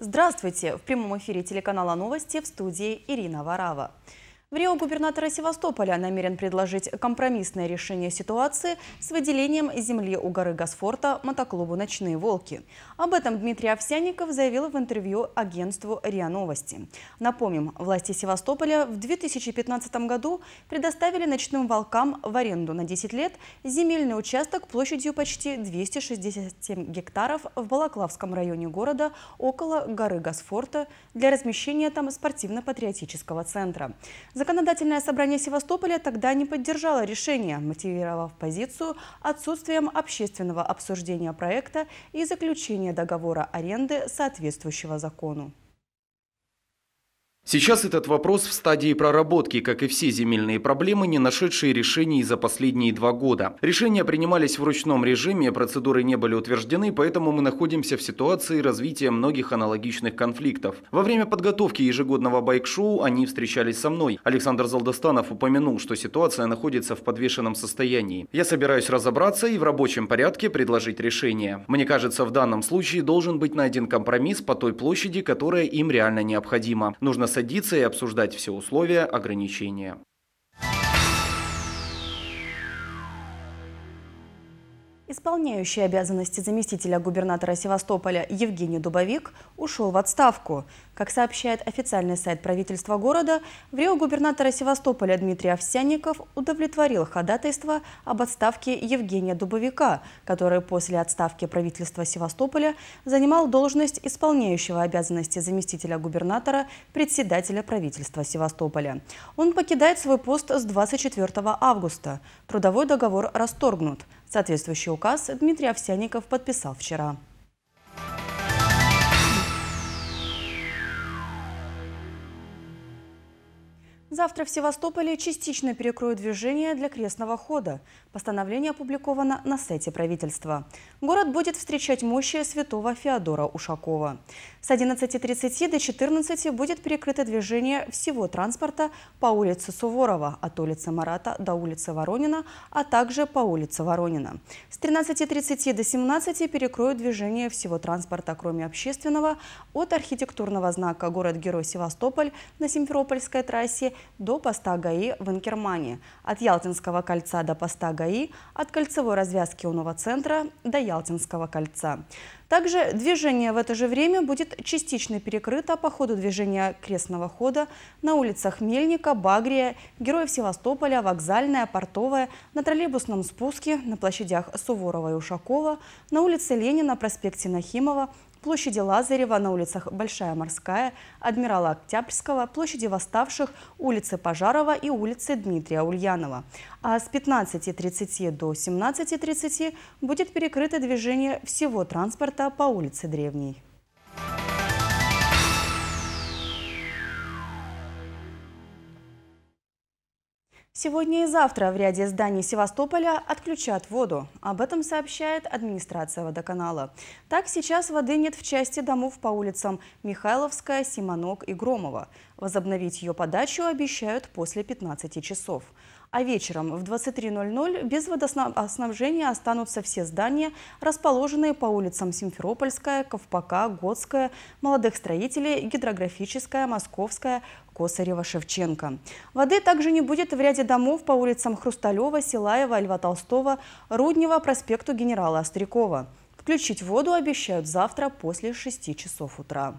Здравствуйте! В прямом эфире телеканала «Новости» в студии Ирина Варава. В Рио губернатора Севастополя намерен предложить компромиссное решение ситуации с выделением земли у горы Гасфорта мотоклубу «Ночные волки». Об этом Дмитрий Овсянников заявил в интервью агентству РИА Новости. Напомним, власти Севастополя в 2015 году предоставили «Ночным волкам» в аренду на 10 лет земельный участок площадью почти 267 гектаров в Балаклавском районе города около горы Гасфорта для размещения там спортивно-патриотического центра. Законодательное собрание Севастополя тогда не поддержало решение, мотивировав позицию отсутствием общественного обсуждения проекта и заключения договора аренды соответствующего закону. Сейчас этот вопрос в стадии проработки, как и все земельные проблемы, не нашедшие решений за последние два года. Решения принимались в ручном режиме, процедуры не были утверждены, поэтому мы находимся в ситуации развития многих аналогичных конфликтов. Во время подготовки ежегодного байк-шоу они встречались со мной. Александр Залдостанов упомянул, что ситуация находится в подвешенном состоянии. Я собираюсь разобраться и в рабочем порядке предложить решение. Мне кажется, в данном случае должен быть найден компромисс по той площади, которая им реально необходима. Нужно садиться и обсуждать все условия ограничения. Исполняющий обязанности заместителя губернатора Севастополя Евгений Дубовик ушел в отставку. Как сообщает официальный сайт правительства города, в Рио губернатора Севастополя Дмитрий Овсянников удовлетворил ходатайство об отставке Евгения Дубовика, который после отставки правительства Севастополя занимал должность исполняющего обязанности заместителя губернатора, председателя правительства Севастополя. Он покидает свой пост с 24 августа. Трудовой договор расторгнут. Соответствующий указ Дмитрий Овсяников подписал вчера. Завтра в Севастополе частично перекроют движение для крестного хода. Постановление опубликовано на сайте правительства. Город будет встречать мощи святого Феодора Ушакова. С 11.30 до 14 будет перекрыто движение всего транспорта по улице Суворова, от улицы Марата до улицы Воронина, а также по улице Воронина. С 13.30 до 17 перекроют движение всего транспорта, кроме общественного, от архитектурного знака «Город-герой Севастополь» на Симферопольской трассе до поста ГАИ в Инкермане, от Ялтинского кольца до поста ГАИ, от кольцевой развязки у нового центра до Ялтинского кольца. Также движение в это же время будет частично перекрыто по ходу движения крестного хода на улицах Мельника, Багрия, Героев Севастополя, Вокзальная, Портовая, на троллейбусном спуске, на площадях Суворова и Ушакова, на улице Ленина, проспекте Нахимова, площади Лазарева, на улицах Большая Морская, Адмирала Октябрьского, площади Восставших, улицы Пожарова и улицы Дмитрия Ульянова. А с 15.30 до 17.30 будет перекрыто движение всего транспорта по улице Древней. Сегодня и завтра в ряде зданий Севастополя отключат воду. Об этом сообщает администрация водоканала. Так, сейчас воды нет в части домов по улицам Михайловская, Симонок и Громова. Возобновить ее подачу обещают после 15 часов. А вечером в 23.00 без водоснабжения останутся все здания, расположенные по улицам Симферопольская, Ковпака, Готская, Молодых строителей, Гидрографическая, Московская, Косарева-Шевченко. Воды также не будет в ряде домов по улицам Хрусталева, Силаева, Льва Толстого, Руднева, проспекту генерала Острякова. Включить воду обещают завтра после 6 часов утра.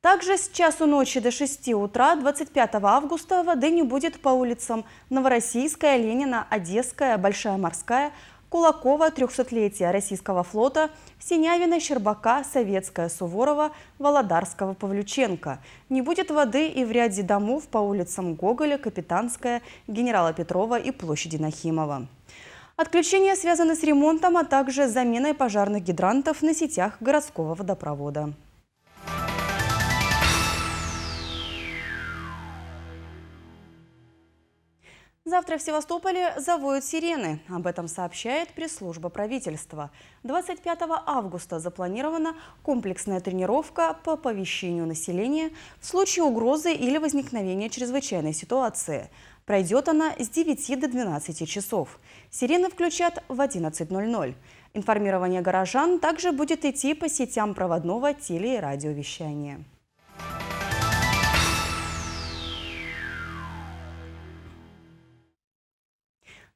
Также с часу ночи до 6 утра 25 августа воды не будет по улицам Новороссийская, Ленина, Одесская, Большая Морская, Кулакова 300-летия российского флота, Синявина, Щербака, Советская, Суворова, Володарского, Павлюченко. Не будет воды и в ряде домов по улицам Гоголя, Капитанская, Генерала Петрова и площади Нахимова. Отключение связано с ремонтом, а также заменой пожарных гидрантов на сетях городского водопровода. Завтра в Севастополе завоют сирены. Об этом сообщает пресс-служба правительства. 25 августа запланирована комплексная тренировка по оповещению населения в случае угрозы или возникновения чрезвычайной ситуации. Пройдет она с 9 до 12 часов. Сирены включат в 11.00. Информирование горожан также будет идти по сетям проводного теле- и радиовещания.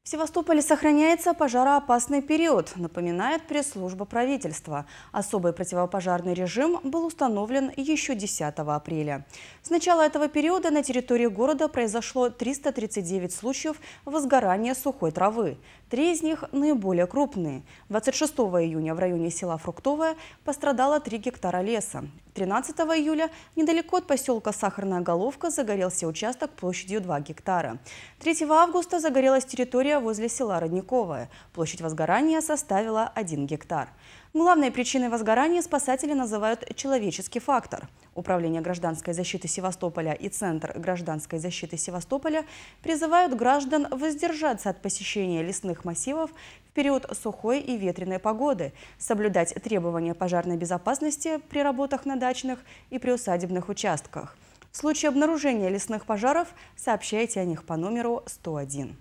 В Севастополе сохраняется пожароопасный период, напоминает пресс-служба правительства. Особый противопожарный режим был установлен еще 10 апреля. С начала этого периода на территории города произошло 339 случаев возгорания сухой травы. Три из них наиболее крупные. 26 июня в районе села Фруктовое пострадало 3 гектара леса. 13 июля недалеко от поселка Сахарная Головка загорелся участок площадью 2 гектара. 3 августа загорелась территория возле села Родниковая. Площадь возгорания составила 1 гектар. Главной причиной возгорания спасатели называют человеческий фактор. Управление гражданской защиты Севастополя и Центр гражданской защиты Севастополя призывают граждан воздержаться от посещения лесных массивов в период сухой и ветреной погоды, соблюдать требования пожарной безопасности при работах на дачных и приусадебных участках. В случае обнаружения лесных пожаров сообщайте о них по номеру 101.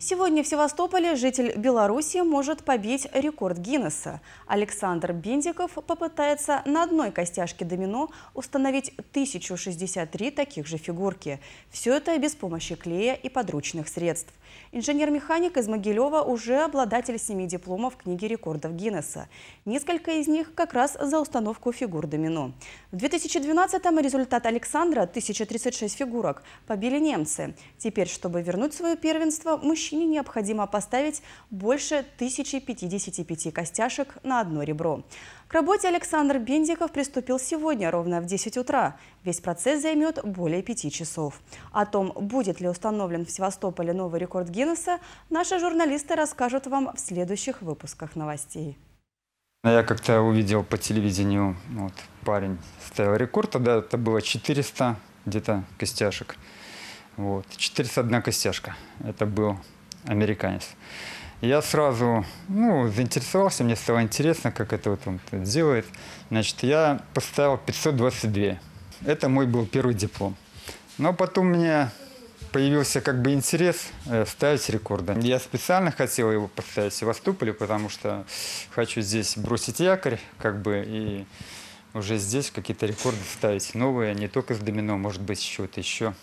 Сегодня в Севастополе житель Беларуси может побить рекорд Гиннесса. Александр Бендиков попытается на одной костяшке домино установить 1063 таких же фигурки. Все это без помощи клея и подручных средств. Инженер-механик из Могилева уже обладатель семи дипломов книги рекордов Гиннесса. Несколько из них как раз за установку фигур домино. В 2012-м результат Александра, 1036 фигурок, побили немцы. Теперь, чтобы вернуть свое первенство, мужчина женщине необходимо поставить больше 1055 костяшек на одно ребро. К работе Александр Бендиков приступил сегодня ровно в 10 утра. Весь процесс займет более 5 часов. О том, будет ли установлен в Севастополе новый рекорд Гиннесса, наши журналисты расскажут вам в следующих выпусках новостей. Ну, я как-то увидел по телевидению, вот, парень ставил рекорд, тогда это было 400 где-то костяшек. Вот, 401 костяшка это был американец. Я сразу ну, заинтересовался, мне стало интересно, как это вот он делает. Значит, я поставил 522. Это мой был первый диплом. Но потом у меня появился как бы интерес э, ставить рекорды. Я специально хотел его поставить в Севастополе, потому что хочу здесь бросить якорь, как бы, и уже здесь какие-то рекорды ставить новые, а не только с домино, может быть, с то еще.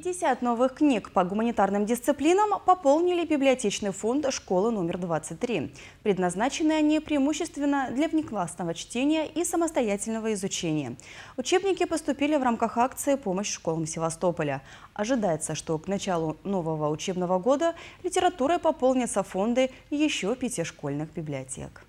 50 новых книг по гуманитарным дисциплинам пополнили библиотечный фонд школы номер 23. Предназначены они преимущественно для внеклассного чтения и самостоятельного изучения. Учебники поступили в рамках акции «Помощь школам Севастополя». Ожидается, что к началу нового учебного года литературой пополнятся фонды еще пяти школьных библиотек.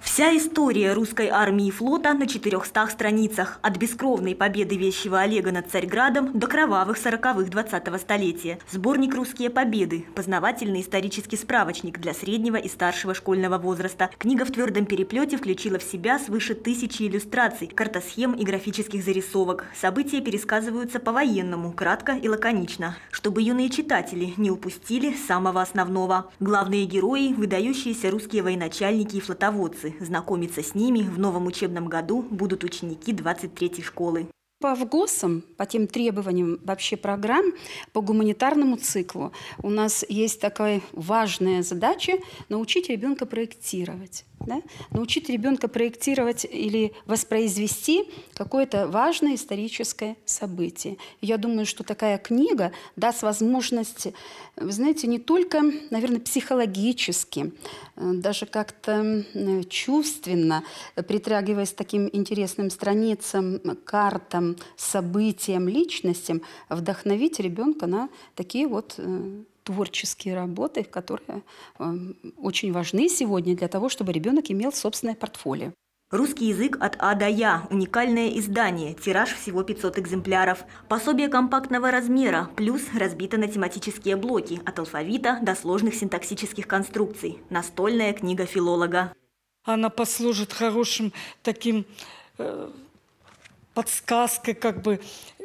Вся история русской армии и флота на 400 страницах. От бескровной победы вещего Олега над Царьградом до кровавых 40-х 20-го столетия. Сборник «Русские победы» – познавательный исторический справочник для среднего и старшего школьного возраста. Книга в твердом переплете включила в себя свыше тысячи иллюстраций, картосхем и графических зарисовок. События пересказываются по-военному, кратко и лаконично, чтобы юные читатели не упустили самого основного. Главные герои – выдающиеся русские военачальники и флотоводцы Знакомиться с ними в новом учебном году будут ученики 23-й школы. По ВГОСам, по тем требованиям вообще программ, по гуманитарному циклу у нас есть такая важная задача – научить ребенка проектировать. Да? Научить ребенка проектировать или воспроизвести какое-то важное историческое событие. Я думаю, что такая книга даст возможность, вы знаете, не только, наверное, психологически, даже как-то э, чувственно, притрагиваясь к таким интересным страницам, картам, событиям, личностям вдохновить ребенка на такие вот э, творческие работы, которые э, очень важны сегодня для того, чтобы ребенок имел собственное портфолио. Русский язык от А до Я. Уникальное издание. Тираж всего 500 экземпляров. Пособие компактного размера, плюс разбито на тематические блоки от алфавита до сложных синтаксических конструкций. Настольная книга филолога. Она послужит хорошим таким э, подсказкой как бы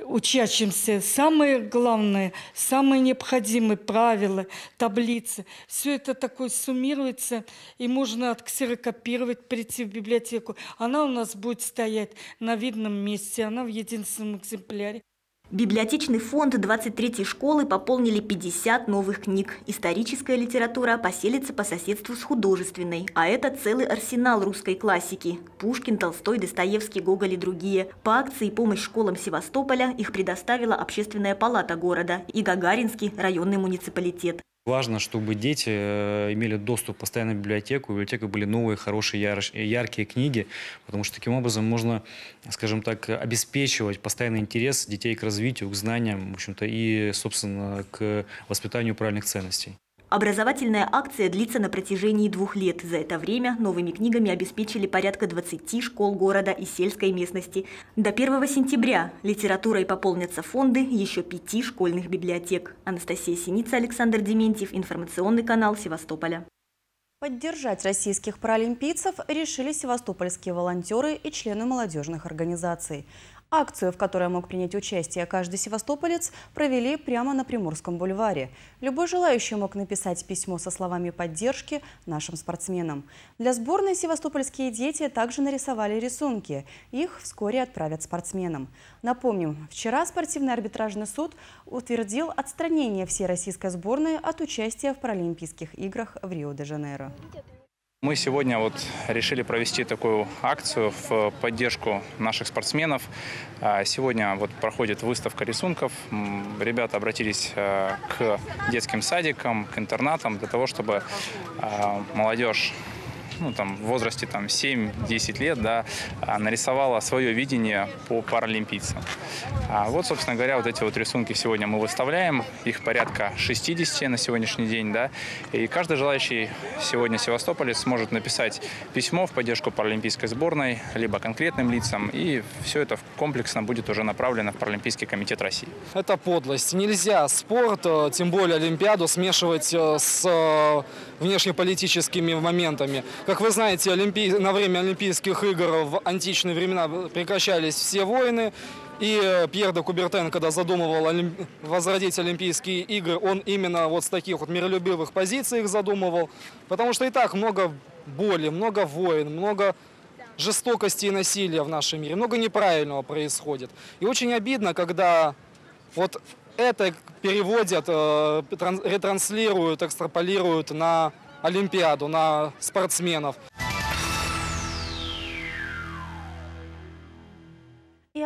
учащимся. Самые главные, самые необходимые правила, таблицы. Все это такое суммируется, и можно отксерокопировать, прийти в библиотеку. Она у нас будет стоять на видном месте, она в единственном экземпляре. Библиотечный фонд 23-й школы пополнили 50 новых книг. Историческая литература поселится по соседству с художественной, а это целый арсенал русской классики. Пушкин, Толстой, Достоевский, Гоголь и другие. По акции «Помощь школам Севастополя» их предоставила Общественная палата города и Гагаринский районный муниципалитет. Важно, чтобы дети э, имели доступ постоянно в библиотеку, в библиотеке были новые, хорошие, э, яркие книги, потому что таким образом можно, скажем так, обеспечивать постоянный интерес детей к развитию, к знаниям, в общем-то, и, собственно, к воспитанию правильных ценностей. Образовательная акция длится на протяжении двух лет. За это время новыми книгами обеспечили порядка 20 школ города и сельской местности. До 1 сентября литературой пополнятся фонды еще пяти школьных библиотек. Анастасия Синица, Александр Дементьев, информационный канал Севастополя. Поддержать российских паралимпийцев решили севастопольские волонтеры и члены молодежных организаций. Акцию, в которой мог принять участие каждый севастополец, провели прямо на Приморском бульваре. Любой желающий мог написать письмо со словами поддержки нашим спортсменам. Для сборной севастопольские дети также нарисовали рисунки. Их вскоре отправят спортсменам. Напомним, вчера спортивный арбитражный суд утвердил отстранение всей российской сборной от участия в Паралимпийских играх в Рио-де-Жанейро. Мы сегодня вот решили провести такую акцию в поддержку наших спортсменов. А, сегодня вот проходит выставка рисунков. Ребята обратились а, к детским садикам, к интернатам для того, чтобы а, молодежь ну, там, в возрасте там, 7-10 лет да, а, нарисовала свое видение по паралимпийцам. А вот, собственно говоря, вот эти вот рисунки сегодня мы выставляем. Их порядка 60 на сегодняшний день. Да, и каждый желающий сегодня Севастополе сможет написать письмо в поддержку паралимпийской сборной, либо конкретным лицам. И все это комплексно будет уже направлено в Паралимпийский комитет России. Это подлость. Нельзя спорт, э, тем более Олимпиаду, смешивать э, с э, внешнеполитическими моментами. Как как вы знаете, олимпий... на время Олимпийских игр в античные времена прекращались все войны. И э, Пьер де Кубертен, когда задумывал олимп... возродить Олимпийские игры, он именно вот с таких вот миролюбивых позиций их задумывал. Потому что и так много боли, много войн, много жестокости и насилия в нашем мире, много неправильного происходит. И очень обидно, когда вот это переводят, э, ретранслируют, экстраполируют на Олимпиаду, на спортсменов.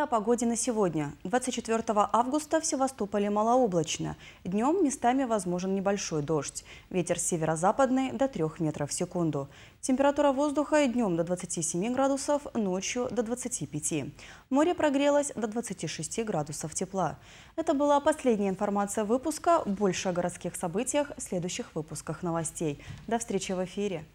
о погоде на сегодня. 24 августа в Севастополе малооблачно. Днем местами возможен небольшой дождь. Ветер северо-западный до 3 метров в секунду. Температура воздуха днем до 27 градусов, ночью до 25. Море прогрелось до 26 градусов тепла. Это была последняя информация выпуска. Больше о городских событиях в следующих выпусках новостей. До встречи в эфире.